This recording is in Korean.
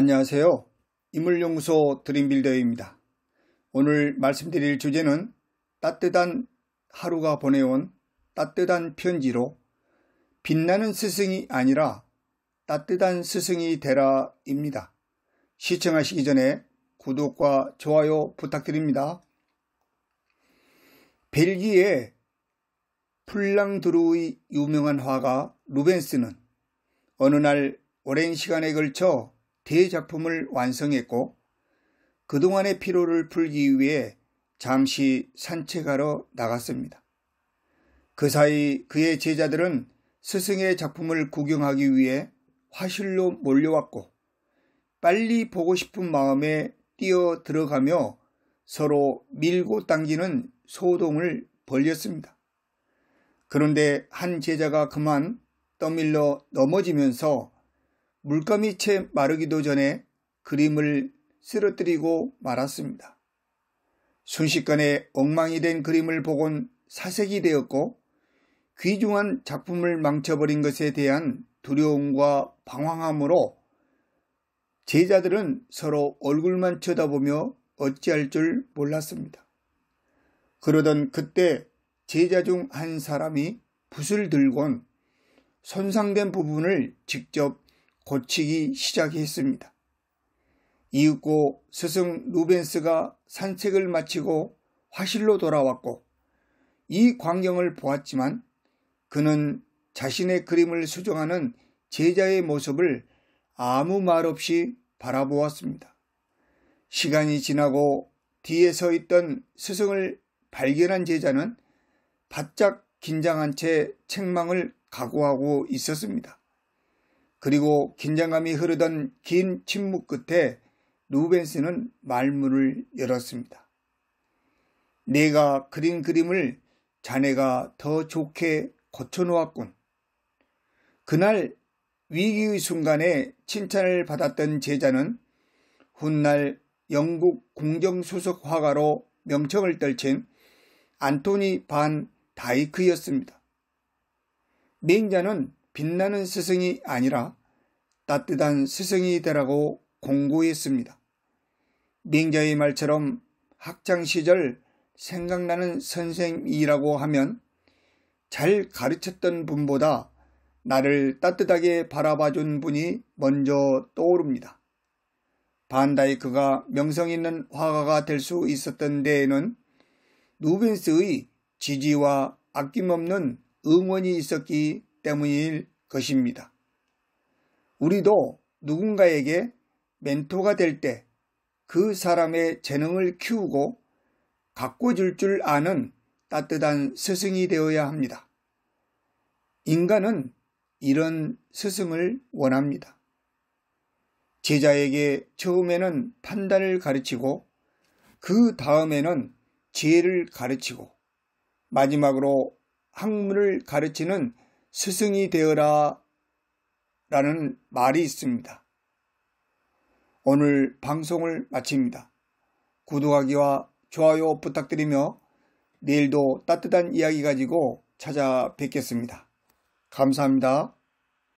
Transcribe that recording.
안녕하세요. 이물연구소 드림빌더입니다. 오늘 말씀드릴 주제는 따뜻한 하루가 보내온 따뜻한 편지로 빛나는 스승이 아니라 따뜻한 스승이 되라입니다. 시청하시기 전에 구독과 좋아요 부탁드립니다. 벨기에 플랑드루의 유명한 화가 루벤스는 어느 날 오랜 시간에 걸쳐 대작품을 완성했고 그동안의 피로를 풀기 위해 잠시 산책하러 나갔습니다. 그 사이 그의 제자들은 스승의 작품을 구경하기 위해 화실로 몰려왔고 빨리 보고 싶은 마음에 뛰어 들어가며 서로 밀고 당기는 소동을 벌렸습니다 그런데 한 제자가 그만 떠밀러 넘어지면서 물감이 채 마르기도 전에 그림을 쓰러뜨리고 말았습니다. 순식간에 엉망이 된 그림을 보곤 사색이 되었고 귀중한 작품을 망쳐버린 것에 대한 두려움과 방황함으로 제자들은 서로 얼굴만 쳐다보며 어찌할 줄 몰랐습니다. 그러던 그때 제자 중 한 사람이 붓을 들곤 손상된 부분을 직접 고치기 시작했습니다. 이윽고 스승 루벤스가 산책을 마치고 화실로 돌아왔고 이 광경을 보았지만 그는 자신의 그림을 수정하는 제자의 모습을 아무 말 없이 바라보았습니다. 시간이 지나고 뒤에 서 있던 스승을 발견한 제자는 바짝 긴장한 채 책망을 각오하고 있었습니다. 그리고 긴장감이 흐르던 긴 침묵 끝에 루벤스는 말문을 열었습니다. 내가 그린 그림을 자네가 더 좋게 고쳐놓았군. 그날 위기의 순간에 칭찬을 받았던 제자는 훗날 영국 공정수석 화가로 명청을 떨친 안토니 반 다이크였습니다. 맹자는 빛나는 스승이 아니라 따뜻한 스승이 되라고 공고했습니다. 맹자의 말처럼 학창시절 생각나는 선생이라고 하면 잘 가르쳤던 분보다 나를 따뜻하게 바라봐준 분이 먼저 떠오릅니다. 반다이크가 명성 있는 화가가 될 수 있었던 데에는 누빈스의 지지와 아낌없는 응원이 있었기 때문일 것입니다. 우리도 누군가에게 멘토가 될 때 그 사람의 재능을 키우고 갖고 줄 줄 아는 따뜻한 스승이 되어야 합니다. 인간은 이런 스승을 원합니다. 제자에게 처음에는 판단을 가르치고 그 다음에는 지혜를 가르치고 마지막으로 학문을 가르치는 스승이 되어라 라는 말이 있습니다. 오늘 방송을 마칩니다. 구독하기와 좋아요 부탁드리며 내일도 따뜻한 이야기 가지고 찾아뵙겠습니다. 감사합니다.